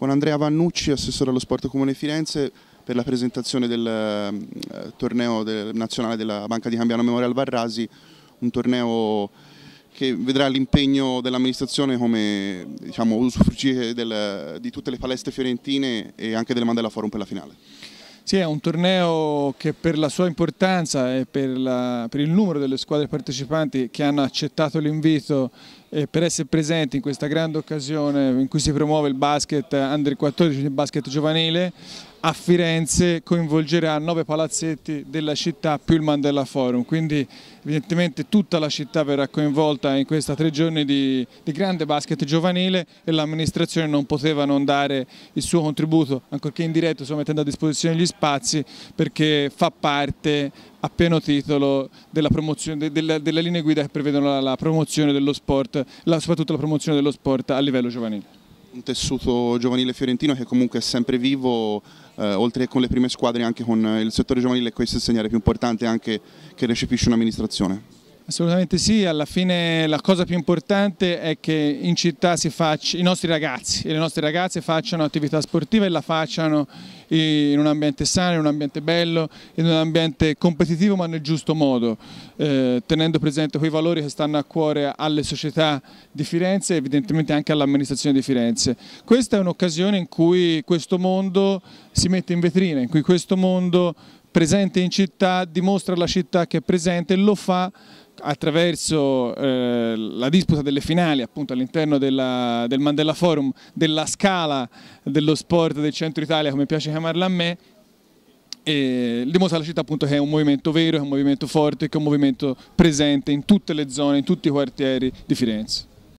con Andrea Vannucci, assessore allo sport comune Firenze, per la presentazione del eh, torneo del, nazionale della Banca di Cambiano Memorial Varrasi, un torneo che vedrà l'impegno dell'amministrazione come diciamo, usufruire del, di tutte le palestre fiorentine e anche delle Mandela Forum per la finale. Sì, è un torneo che per la sua importanza e per, la, per il numero delle squadre partecipanti che hanno accettato l'invito per essere presenti in questa grande occasione in cui si promuove il basket under 14, il basket giovanile, a Firenze coinvolgerà nove palazzetti della città più il Mandela Forum, quindi evidentemente tutta la città verrà coinvolta in questa tre giorni di, di, grande basket giovanile e l'amministrazione non poteva non dare il suo contributo, ancorché in diretto, mettendo a disposizione gli spazi perché fa parte a pieno titolo della, della, della linea guida che prevedono la, la promozione dello sport, la, soprattutto la promozione dello sport a livello giovanile. Un tessuto giovanile fiorentino che comunque è sempre vivo, eh, oltre che con le prime squadre anche con il settore giovanile, questo è il segnale più importante anche che recepisce un'amministrazione. Assolutamente sì, alla fine la cosa più importante è che in città faccia, i nostri ragazzi e le nostre ragazze facciano attività sportiva e la facciano in un ambiente sano, in un ambiente bello, in un ambiente competitivo ma nel giusto modo, eh, tenendo presente quei valori che stanno a cuore alle società di Firenze e evidentemente anche all'amministrazione di Firenze. Questa è un'occasione in cui questo mondo si mette in vetrina, in cui questo mondo presente in città dimostra alla città che è presente e lo fa attraverso eh, la disputa delle finali all'interno del Mandela Forum, della scala dello sport del centro Italia, come piace chiamarla a me, dimostra la città appunto che è un movimento vero, che è un movimento forte, che è un movimento presente in tutte le zone, in tutti i quartieri di Firenze.